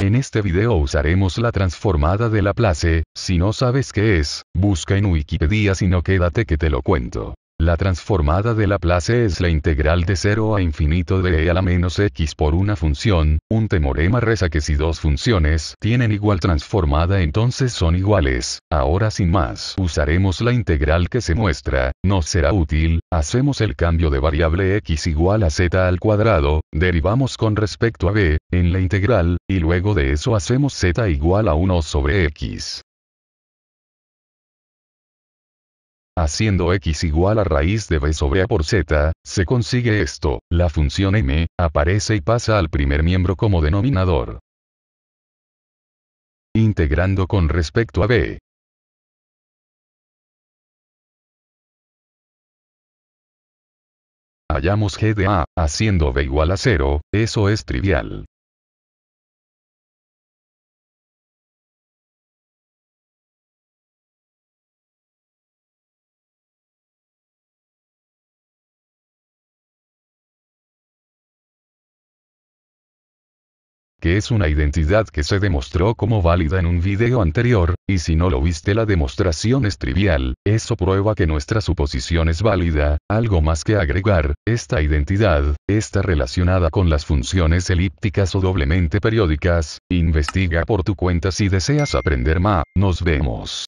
En este video usaremos la transformada de la Laplace, si no sabes qué es, busca en Wikipedia si no quédate que te lo cuento. La transformada de Laplace es la integral de 0 a infinito de e a la menos x por una función, un teorema reza que si dos funciones tienen igual transformada entonces son iguales. Ahora sin más usaremos la integral que se muestra, nos será útil, hacemos el cambio de variable x igual a z al cuadrado, derivamos con respecto a b, en la integral, y luego de eso hacemos z igual a 1 sobre x. Haciendo x igual a raíz de b sobre a por z, se consigue esto, la función m, aparece y pasa al primer miembro como denominador. Integrando con respecto a b. Hallamos g de a, haciendo b igual a 0, eso es trivial. que es una identidad que se demostró como válida en un video anterior, y si no lo viste la demostración es trivial, eso prueba que nuestra suposición es válida, algo más que agregar, esta identidad, está relacionada con las funciones elípticas o doblemente periódicas, investiga por tu cuenta si deseas aprender más, nos vemos.